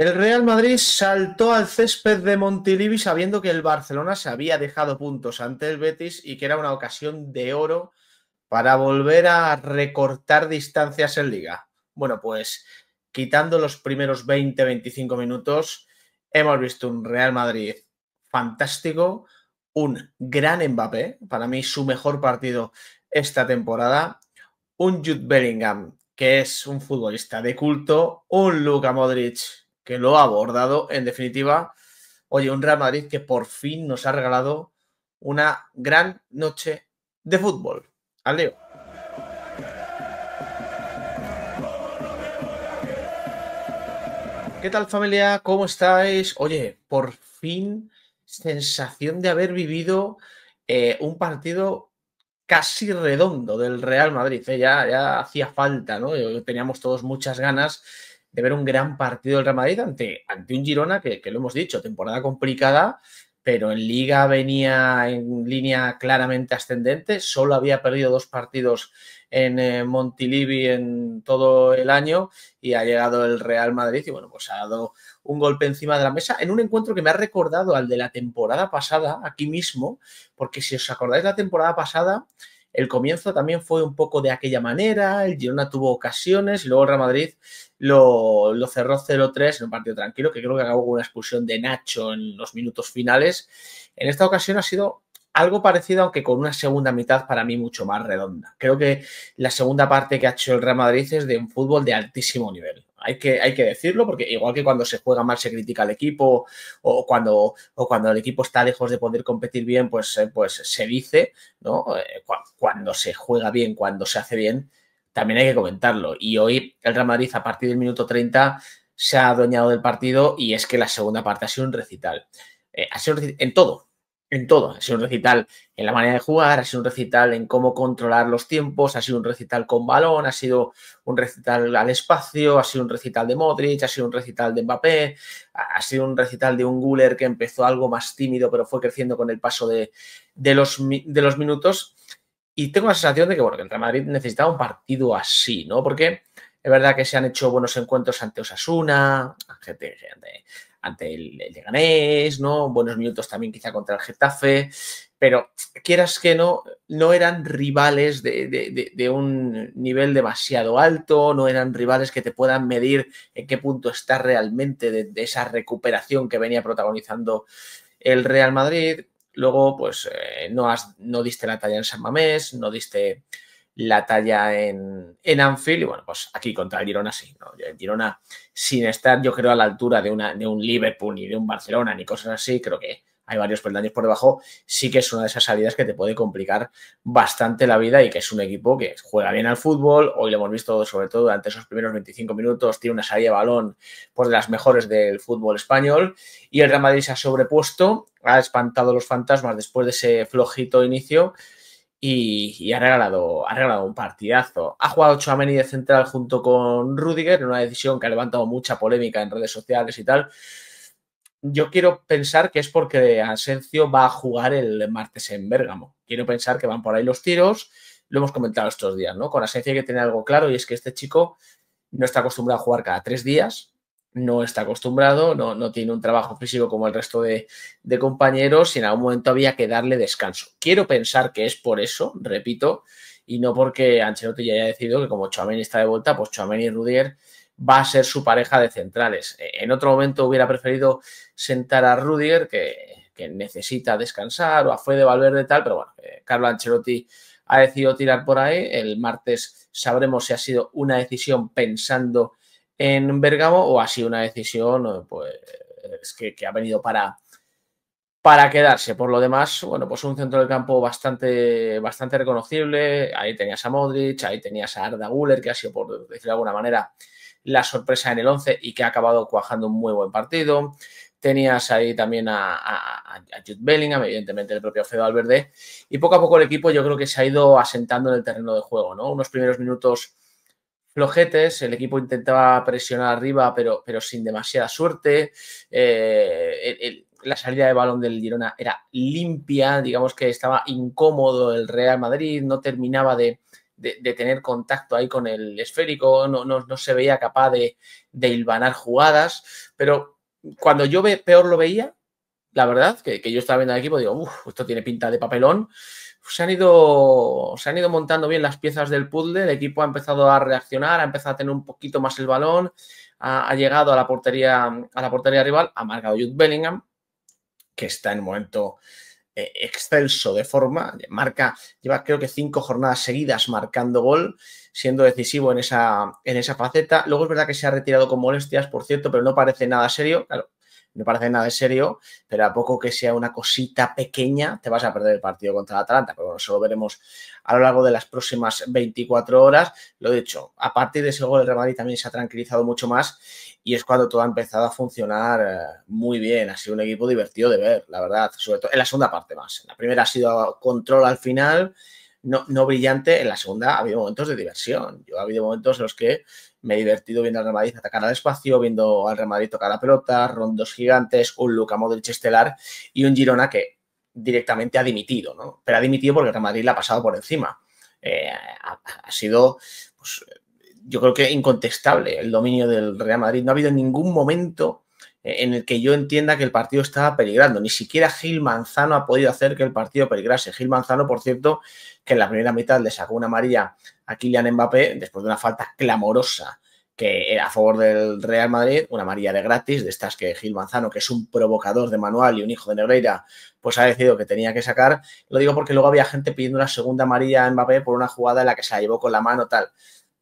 El Real Madrid saltó al césped de Montilivi sabiendo que el Barcelona se había dejado puntos ante el Betis y que era una ocasión de oro para volver a recortar distancias en liga. Bueno, pues quitando los primeros 20-25 minutos, hemos visto un Real Madrid fantástico, un gran Mbappé, para mí su mejor partido esta temporada, un Jude Bellingham, que es un futbolista de culto, un Luka Modric que lo ha abordado. En definitiva, oye, un Real Madrid que por fin nos ha regalado una gran noche de fútbol. Al ¿Qué tal familia? ¿Cómo estáis? Oye, por fin sensación de haber vivido eh, un partido casi redondo del Real Madrid. ¿eh? ya, ya hacía falta, ¿no? Teníamos todos muchas ganas de ver un gran partido del Real Madrid ante, ante un Girona que, que lo hemos dicho, temporada complicada, pero en liga venía en línea claramente ascendente, solo había perdido dos partidos en eh, Montilivi en todo el año y ha llegado el Real Madrid y bueno, pues ha dado un golpe encima de la mesa en un encuentro que me ha recordado al de la temporada pasada, aquí mismo, porque si os acordáis la temporada pasada, el comienzo también fue un poco de aquella manera, el Girona tuvo ocasiones y luego el Real Madrid lo, cerró 0-3 en un partido tranquilo que creo que acabó con una expulsión de Nacho en los minutos finales. En esta ocasión ha sido algo parecido, aunque con una segunda mitad para mí mucho más redonda. Creo que la segunda parte que ha hecho el Real Madrid es de un fútbol de altísimo nivel. Hay que, hay que decirlo porque igual que cuando se juega mal se critica al equipo o cuando, o cuando el equipo está lejos de poder competir bien, pues, eh, pues se dice, ¿no? Eh, cuando se juega bien, cuando se hace bien, también hay que comentarlo. Y hoy el Real Madrid a partir del minuto 30 se ha adueñado del partido y es que la segunda parte ha sido un recital. Eh, ha sido en todo, en todo. Ha sido un recital en la manera de jugar, ha sido un recital en cómo controlar los tiempos, ha sido un recital con balón, ha sido un recital al espacio, ha sido un recital de Modric, ha sido un recital de Mbappé, ha sido un recital de un Guller que empezó algo más tímido pero fue creciendo con el paso de, de, los, de los minutos. Y tengo la sensación de que, bueno, que el Real Madrid necesitaba un partido así, ¿no? Porque es verdad que se han hecho buenos encuentros ante Osasuna, ante ante el, Leganés, ¿no? Buenos minutos también quizá contra el Getafe, pero quieras que no, no eran rivales de, un nivel demasiado alto, no eran rivales que te puedan medir en qué punto está realmente de, esa recuperación que venía protagonizando el Real Madrid. Luego, pues eh, no, has, no diste la talla en San Mamés, no diste la talla en, en Anfield. Y bueno, pues aquí contra el Girona sí, ¿no? El Girona, sin estar, yo creo, a la altura de, una, de un Liverpool ni de un Barcelona ni cosas así, creo que hay varios peldaños por debajo, sí que es una de esas salidas que te puede complicar bastante la vida y que es un equipo que juega bien al fútbol. Hoy lo hemos visto sobre todo durante esos primeros 25 minutos, tiene una salida de balón pues, de las mejores del fútbol español y el Real Madrid se ha sobrepuesto, ha espantado los fantasmas después de ese flojito inicio y, ha, regalado, ha un partidazo. Ha jugado Chouameni de central junto con Rudiger en una decisión que ha levantado mucha polémica en redes sociales y tal. Yo quiero pensar que es porque Asensio va a jugar el martes en Bérgamo. Quiero pensar que van por ahí los tiros. Lo hemos comentado estos días, ¿no? Con Asensio hay que tener algo claro y es que este chico no está acostumbrado a jugar cada tres días no está acostumbrado, no, tiene un trabajo físico como el resto de, compañeros y en algún momento había que darle descanso. Quiero pensar que es por eso, repito, y no porque Ancelotti ya haya decidido que como Chouameni está de vuelta, pues Chouameni y Rudier va a ser su pareja de centrales. Eh, en otro momento hubiera preferido sentar a Rudier, que, necesita descansar, o a Fue de Valverde tal, pero bueno, Carlos eh, Carlo Ancelotti ha decidido tirar por ahí. El martes sabremos si ha sido una decisión pensando en Bergamo o ha sido una decisión eh, pues, que, ha venido para, para quedarse. Por lo demás, bueno, pues un centro del campo bastante, bastante reconocible. Ahí tenías a Modric, ahí tenías a Arda Guller, que ha sido, por decirlo de alguna manera, la sorpresa en el 11 y que ha acabado cuajando un muy buen partido. Tenías ahí también a, a, Jude Bellingham, evidentemente el propio Fedo Alberde Y poco a poco el equipo yo creo que se ha ido asentando en el terreno de juego, ¿no? Unos primeros minutos flojetes, el equipo intentaba presionar arriba, pero, pero sin demasiada suerte. Eh, la salida de balón del Girona era limpia, digamos que estaba incómodo el Real Madrid, no terminaba de, tener contacto ahí con el esférico, no, no, se veía capaz de, hilvanar jugadas, pero cuando yo peor lo veía, la verdad, que, que yo estaba viendo al equipo, digo, uff, esto tiene pinta de papelón se han, ido, se han ido montando bien las piezas del puzzle, el equipo ha empezado a reaccionar, ha empezado a tener un poquito más el balón, ha, llegado a la, portería, a la portería rival, ha marcado Jude Bellingham, que está en un momento eh, excelso de forma, marca, lleva creo que cinco jornadas seguidas marcando gol, siendo decisivo en esa, en esa faceta. Luego es verdad que se ha retirado con molestias, por cierto, pero no parece nada serio. Claro, no parece nada de serio, pero a poco que sea una cosita pequeña, te vas a perder el partido contra el Atalanta. Pero bueno, eso lo veremos a lo largo de las próximas 24 horas. Lo dicho, a partir de ese gol, el Real también se ha tranquilizado mucho más y es cuando todo ha empezado a funcionar eh, muy bien. Ha sido un equipo divertido de ver, la verdad, sobre todo en la segunda parte más. En la primera ha sido control al final. No, no brillante, en la segunda ha habido momentos de diversión. Yo ha habido momentos en los que me he divertido viendo al Real Madrid atacar al espacio, viendo al Real Madrid tocar la pelota, rondos gigantes, un Luka Modric estelar y un Girona que directamente ha dimitido, ¿no? Pero ha dimitido porque el Real Madrid la ha pasado por encima. Eh, ha, sido, pues, yo creo que incontestable el dominio del Real Madrid. No ha habido ningún momento en el que yo entienda que el partido estaba peligrando. Ni siquiera Gil Manzano ha podido hacer que el partido peligrase. Gil Manzano, por cierto, que en la primera mitad le sacó una amarilla a Kylian Mbappé después de una falta clamorosa que era a favor del Real Madrid, una amarilla de gratis, de estas que Gil Manzano, que es un provocador de manual y un hijo de Negreira, pues ha decidido que tenía que sacar. Lo digo porque luego había gente pidiendo una segunda amarilla a Mbappé por una jugada en la que se la llevó con la mano tal.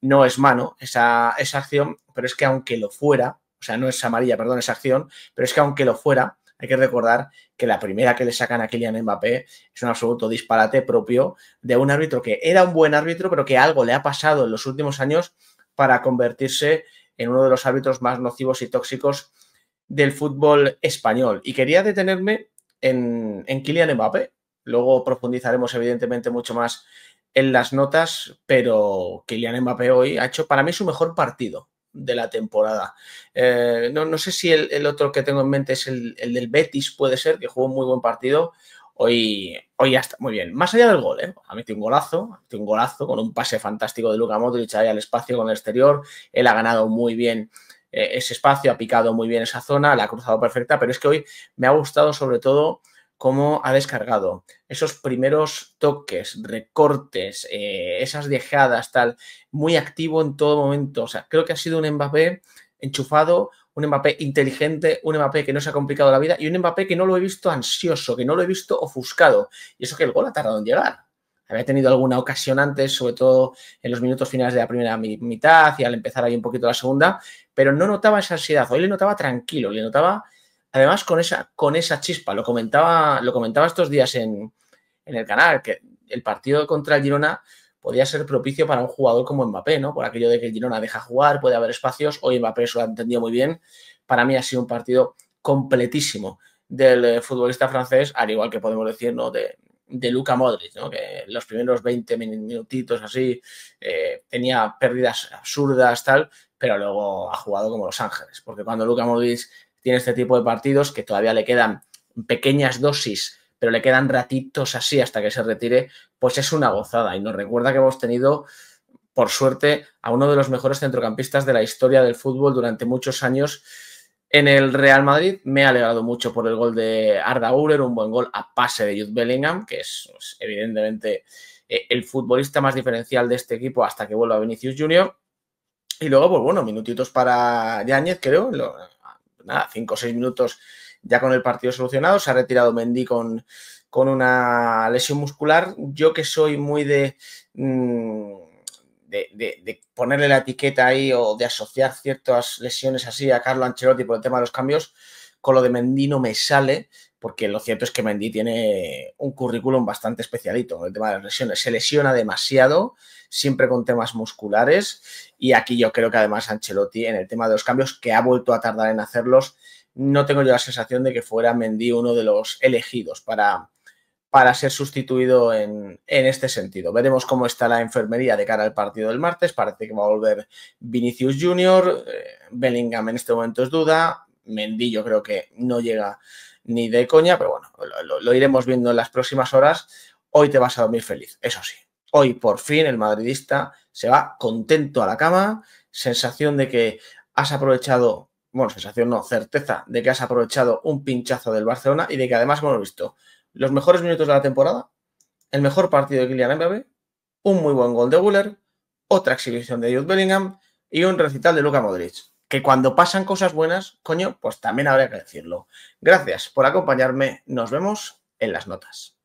No es mano esa, esa acción, pero es que aunque lo fuera, o sea, no es amarilla, perdón, es acción, pero es que aunque lo fuera, hay que recordar que la primera que le sacan a Kylian Mbappé es un absoluto disparate propio de un árbitro que era un buen árbitro, pero que algo le ha pasado en los últimos años para convertirse en uno de los árbitros más nocivos y tóxicos del fútbol español. Y quería detenerme en, en Kylian Mbappé. Luego profundizaremos, evidentemente, mucho más en las notas, pero Kylian Mbappé hoy ha hecho para mí su mejor partido de la temporada. Eh, no, sé si el, otro que tengo en mente es el, del Betis, puede ser, que jugó un muy buen partido. Hoy, hoy ya está muy bien. Más allá del gol, ¿eh? ha metido un golazo, ha un golazo con un pase fantástico de Luka Modric ahí al espacio con el exterior. Él ha ganado muy bien eh, ese espacio, ha picado muy bien esa zona, la ha cruzado perfecta, pero es que hoy me ha gustado sobre todo cómo ha descargado, esos primeros toques, recortes, eh, esas dejadas, tal, muy activo en todo momento. O sea, creo que ha sido un Mbappé enchufado, un Mbappé inteligente, un Mbappé que no se ha complicado la vida y un Mbappé que no lo he visto ansioso, que no lo he visto ofuscado. Y eso que el gol ha tardado en llegar. Había tenido alguna ocasión antes, sobre todo en los minutos finales de la primera mitad y al empezar ahí un poquito la segunda, pero no notaba esa ansiedad. Hoy le notaba tranquilo, le notaba además con esa, con esa chispa. Lo comentaba, lo comentaba estos días en, en el canal, que el partido contra el Girona podía ser propicio para un jugador como Mbappé, ¿no? Por aquello de que el Girona deja jugar, puede haber espacios. Hoy Mbappé eso lo ha entendido muy bien. Para mí ha sido un partido completísimo del eh, futbolista francés, al igual que podemos decir, ¿no? De, Luca Modric, ¿no? que los primeros 20 minutitos así eh, tenía pérdidas absurdas, tal, pero luego ha jugado como Los Ángeles, porque cuando Luca Modric tiene este tipo de partidos que todavía le quedan pequeñas dosis, pero le quedan ratitos así hasta que se retire, pues es una gozada. Y nos recuerda que hemos tenido, por suerte, a uno de los mejores centrocampistas de la historia del fútbol durante muchos años. En el Real Madrid me ha alegrado mucho por el gol de Arda Güler, un buen gol a pase de Jude Bellingham, que es pues, evidentemente eh, el futbolista más diferencial de este equipo hasta que vuelva Vinicius Junior. Y luego, pues bueno, minutitos para Yáñez, creo, nada, cinco o seis minutos ya con el partido solucionado. Se ha retirado Mendy con, con una lesión muscular. Yo que soy muy de, mm, de, ponerle la etiqueta ahí o de asociar ciertas lesiones así a Carlo Ancelotti por el tema de los cambios, con lo de Mendy no me sale, porque lo cierto es que Mendy tiene un currículum bastante especialito el tema de las lesiones. Se lesiona demasiado, siempre con temas musculares, y aquí yo creo que además Ancelotti, en el tema de los cambios, que ha vuelto a tardar en hacerlos, no tengo yo la sensación de que fuera Mendy uno de los elegidos para, para ser sustituido en, en, este sentido. Veremos cómo está la enfermería de cara al partido del martes. Parece que va a volver Vinicius Junior. Eh, Bellingham en este momento es duda. Mendillo creo que no llega ni de coña, pero bueno, lo, iremos viendo en las próximas horas. Hoy te vas a dormir feliz, eso sí. Hoy por fin el madridista se va contento a la cama, sensación de que has aprovechado, bueno, sensación no, certeza de que has aprovechado un pinchazo del Barcelona y de que además hemos visto los mejores minutos de la temporada, el mejor partido de Kylian Mbappé, un muy buen gol de Guller, otra exhibición de Jude Bellingham y un recital de Luka Modric que cuando pasan cosas buenas, coño, pues también habría que decirlo. Gracias por acompañarme. Nos vemos en las notas.